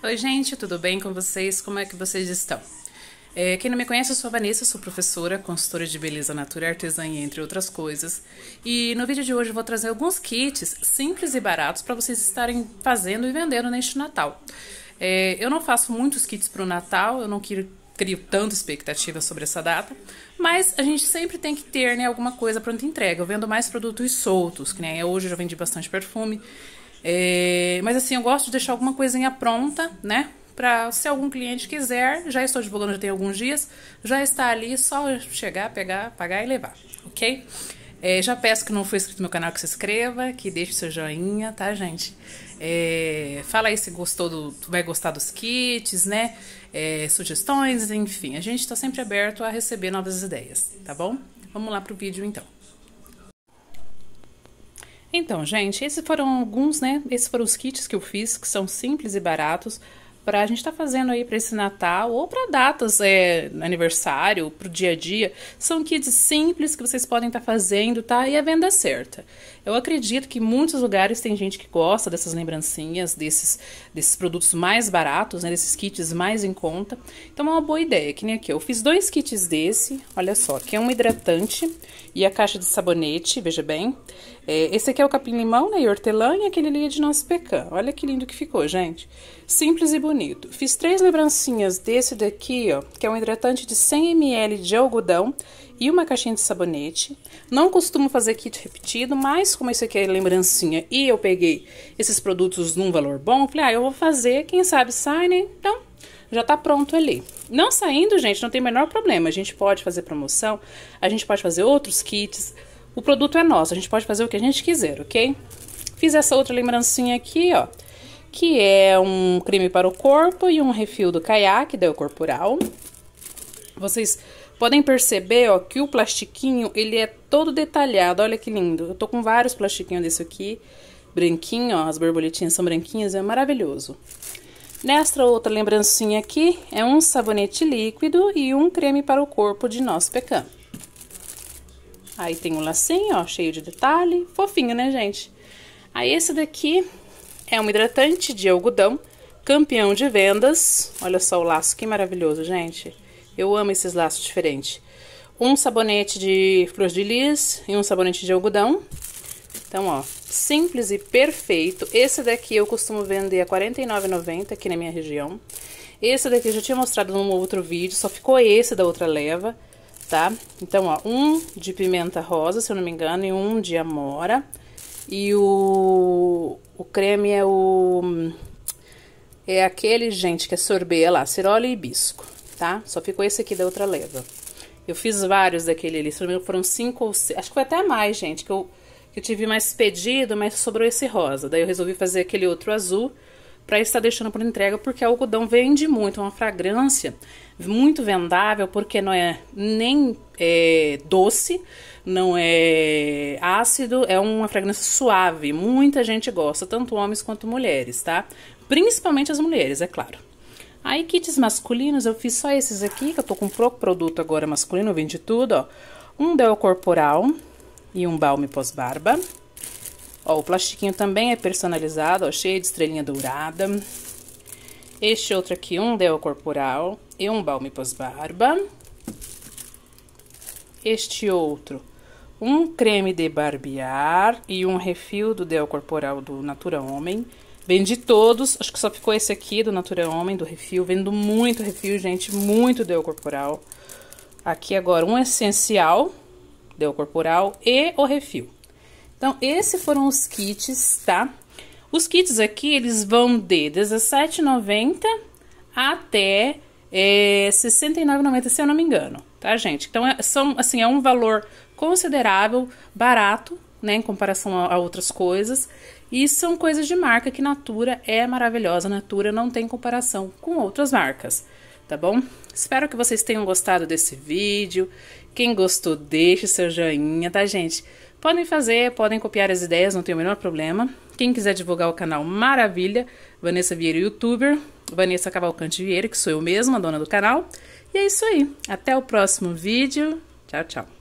Oi, gente, tudo bem com vocês? Como é que vocês estão? É, quem não me conhece, eu sou a Vanessa, sou professora, consultora de beleza natural, artesania, entre outras coisas. E no vídeo de hoje eu vou trazer alguns kits simples e baratos para vocês estarem fazendo e vendendo neste Natal. É, eu não faço muitos kits para o Natal, eu não quero crio tanta expectativa sobre essa data, mas a gente sempre tem que ter né, alguma coisa pronta entrega. Eu vendo mais produtos soltos, que né, hoje eu já vendi bastante perfume. É, mas assim, eu gosto de deixar alguma coisinha pronta, né? Para se algum cliente quiser, já estou divulgando já tem alguns dias, já está ali, só chegar, pegar, pagar e levar, ok? É, já peço que não foi inscrito no meu canal que se inscreva, que deixe seu joinha, tá, gente? É, fala aí se gostou do, vai gostar dos kits, né? É, sugestões, enfim, a gente está sempre aberto a receber novas ideias, tá bom? Vamos lá pro vídeo então. Então, gente, esses foram alguns, né? Esses foram os kits que eu fiz, que são simples e baratos para a gente estar tá fazendo aí para esse Natal ou para datas é, aniversário, para o dia a dia, são kits simples que vocês podem estar tá fazendo, tá? E a venda é certa. Eu acredito que muitos lugares tem gente que gosta dessas lembrancinhas, desses, desses produtos mais baratos, né? Desses kits mais em conta. Então é uma boa ideia, que nem aqui. Eu fiz dois kits desse, olha só, que é um hidratante e a caixa de sabonete, veja bem. É, esse aqui é o capim-limão, né? E hortelã e aquele ali é de nosso pecan. Olha que lindo que ficou, gente. Simples e bonito. Fiz três lembrancinhas desse daqui, ó, que é um hidratante de 100ml de algodão e uma caixinha de sabonete. Não costumo fazer kit repetido, mas como isso aqui é lembrancinha e eu peguei esses produtos num valor bom, falei, ah, eu vou fazer, quem sabe sai, né? Então, já tá pronto ali. Não saindo, gente, não tem o menor problema. A gente pode fazer promoção, a gente pode fazer outros kits. O produto é nosso, a gente pode fazer o que a gente quiser, ok? Fiz essa outra lembrancinha aqui, ó que é um creme para o corpo e um refil do caiaque, da eu corporal. Vocês Podem perceber, ó, que o plastiquinho, ele é todo detalhado. Olha que lindo. Eu tô com vários plastiquinhos desse aqui. Branquinho, ó, as borboletinhas são branquinhas, é maravilhoso. Nesta outra lembrancinha aqui, é um sabonete líquido e um creme para o corpo de nosso pecan. Aí tem um lacinho, ó, cheio de detalhe. Fofinho, né, gente? Aí esse daqui é um hidratante de algodão, campeão de vendas. Olha só o laço, que maravilhoso, gente. Eu amo esses laços diferentes. Um sabonete de flor de lis e um sabonete de algodão. Então, ó, simples e perfeito. Esse daqui eu costumo vender a R$ 49,90 aqui na minha região. Esse daqui eu já tinha mostrado num outro vídeo, só ficou esse da outra leva, tá? Então, ó, um de pimenta rosa, se eu não me engano, e um de amora. E o, o creme é o... É aquele, gente, que é sorbet, é lá, cirola e hibisco tá? Só ficou esse aqui da outra leva. Eu fiz vários daquele ali, foram cinco ou seis, acho que foi até mais, gente, que eu, que eu tive mais pedido, mas sobrou esse rosa. Daí eu resolvi fazer aquele outro azul para estar deixando por entrega, porque o algodão vende muito, é uma fragrância muito vendável, porque não é nem é, doce, não é ácido, é uma fragrância suave. Muita gente gosta, tanto homens quanto mulheres, tá? Principalmente as mulheres, é claro. Aí, kits masculinos, eu fiz só esses aqui, que eu tô com pouco produto agora masculino, eu vendi tudo, ó. Um del corporal e um balme pós-barba. Ó, o plastiquinho também é personalizado, ó, cheio de estrelinha dourada. Este outro aqui, um del corporal e um balme pós-barba. Este outro, um creme de barbear e um refil do del corporal do Natura Homem. Vendi todos, acho que só ficou esse aqui do Natura Homem, do refil. Vendo muito refil, gente, muito deu corporal. Aqui agora um essencial, deu corporal e o refil. Então, esses foram os kits, tá? Os kits aqui, eles vão de R$17,90 até é, se eu não me engano, tá, gente? Então, é, são, assim, é um valor considerável, barato, né, em comparação a, a outras coisas. E são coisas de marca que Natura é maravilhosa, Natura não tem comparação com outras marcas, tá bom? Espero que vocês tenham gostado desse vídeo. Quem gostou, deixe seu joinha, tá, gente? Podem fazer, podem copiar as ideias, não tem o menor problema. Quem quiser divulgar o canal, maravilha. Vanessa Vieira, youtuber. Vanessa Cavalcante Vieira, que sou eu mesma, dona do canal. E é isso aí. Até o próximo vídeo. Tchau, tchau.